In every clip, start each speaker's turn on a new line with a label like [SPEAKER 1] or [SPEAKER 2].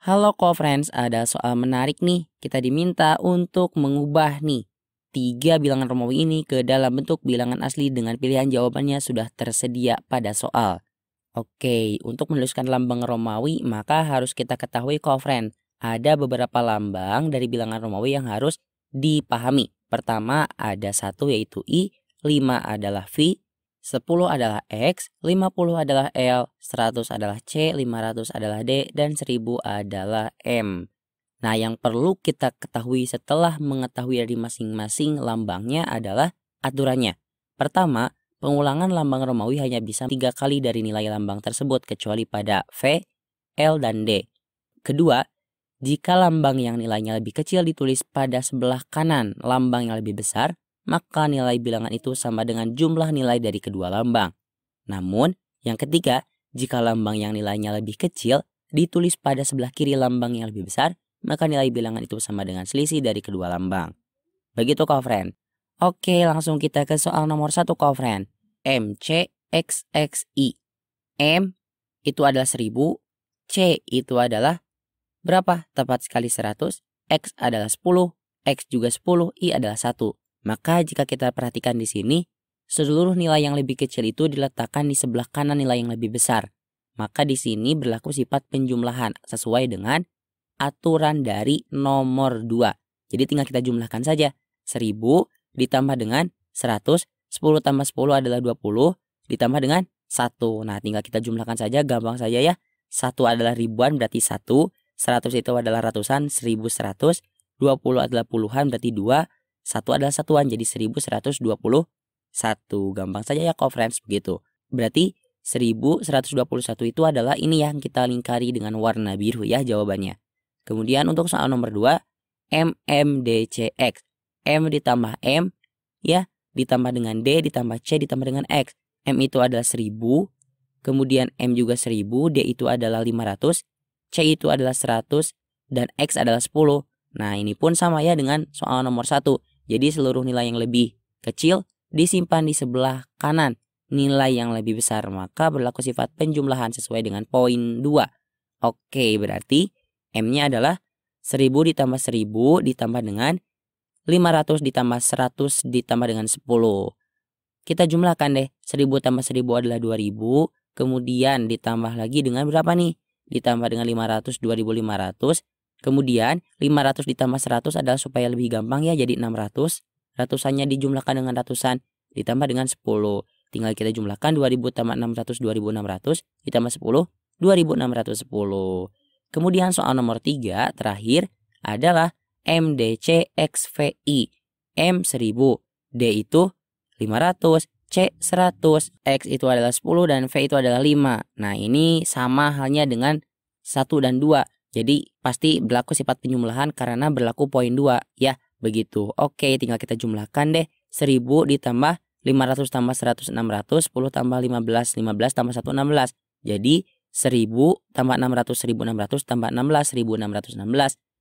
[SPEAKER 1] Halo co-friends, ada soal menarik nih. Kita diminta untuk mengubah nih tiga bilangan Romawi ini ke dalam bentuk bilangan asli dengan pilihan jawabannya sudah tersedia pada soal. Oke, untuk menuliskan lambang Romawi maka harus kita ketahui co friends Ada beberapa lambang dari bilangan Romawi yang harus dipahami. Pertama ada satu yaitu I, lima adalah V, 10 adalah X, 50 adalah L, 100 adalah C, 500 adalah D, dan 1000 adalah M. Nah, yang perlu kita ketahui setelah mengetahui dari masing-masing lambangnya adalah aturannya. Pertama, pengulangan lambang Romawi hanya bisa tiga kali dari nilai lambang tersebut kecuali pada V, L, dan D. Kedua, jika lambang yang nilainya lebih kecil ditulis pada sebelah kanan lambang yang lebih besar, maka nilai bilangan itu sama dengan jumlah nilai dari kedua lambang. Namun, yang ketiga, jika lambang yang nilainya lebih kecil ditulis pada sebelah kiri lambang yang lebih besar, maka nilai bilangan itu sama dengan selisih dari kedua lambang. Begitu, friend. Oke, langsung kita ke soal nomor satu, kofren. I. M itu adalah 1000, C itu adalah berapa? Tepat sekali 100, X adalah 10, X juga 10, I adalah 1. Maka jika kita perhatikan di sini, seluruh nilai yang lebih kecil itu diletakkan di sebelah kanan nilai yang lebih besar. Maka di sini berlaku sifat penjumlahan sesuai dengan aturan dari nomor 2. Jadi tinggal kita jumlahkan saja. 1000 ditambah dengan 100, 10 tambah 10 adalah 20, ditambah dengan 1. Nah, tinggal kita jumlahkan saja, gampang saja ya. 1 adalah ribuan berarti 1, 100 itu adalah ratusan, 1100, 20 adalah puluhan berarti 2, satu adalah satuan jadi 1121. Gampang saja ya friends begitu. Berarti 1121 itu adalah ini ya, yang kita lingkari dengan warna biru ya jawabannya. Kemudian untuk soal nomor 2 MMDCX. M ditambah M ya ditambah dengan D ditambah C ditambah dengan X. M itu adalah 1000, kemudian M juga 1000, D itu adalah 500, C itu adalah 100 dan X adalah 10. Nah, ini pun sama ya dengan soal nomor 1. Jadi seluruh nilai yang lebih kecil disimpan di sebelah kanan nilai yang lebih besar, maka berlaku sifat penjumlahan sesuai dengan poin 2. Oke, berarti M-nya adalah 1000 ditambah 1000 ditambah dengan 500 ditambah 100 ditambah dengan 10. Kita jumlahkan deh, 1000 tambah 1000 adalah 2000, kemudian ditambah lagi dengan berapa nih? Ditambah dengan 500, 2500, Kemudian 500 ditambah 100 adalah supaya lebih gampang ya jadi 600. Ratusannya dijumlahkan dengan ratusan ditambah dengan 10. Tinggal kita jumlahkan 2000 tambah 600 2600 ditambah 10 2610. Kemudian soal nomor 3 terakhir adalah MDC XVI M 1000 D itu 500 C 100 X itu adalah 10 dan V itu adalah 5 Nah ini sama halnya dengan 1 dan 2 jadi pasti berlaku sifat penjumlahan karena berlaku poin 2 ya begitu. Oke tinggal kita jumlahkan deh 1000 ditambah 500 tambah 100 600 10 tambah 15 15 tambah 1 16. Jadi 1000 tambah 600 1600 tambah 16 1616.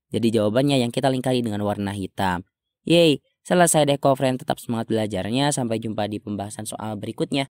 [SPEAKER 1] Jadi jawabannya yang kita lingkari dengan warna hitam. Yeay, selesai deh kofren tetap semangat belajarnya sampai jumpa di pembahasan soal berikutnya.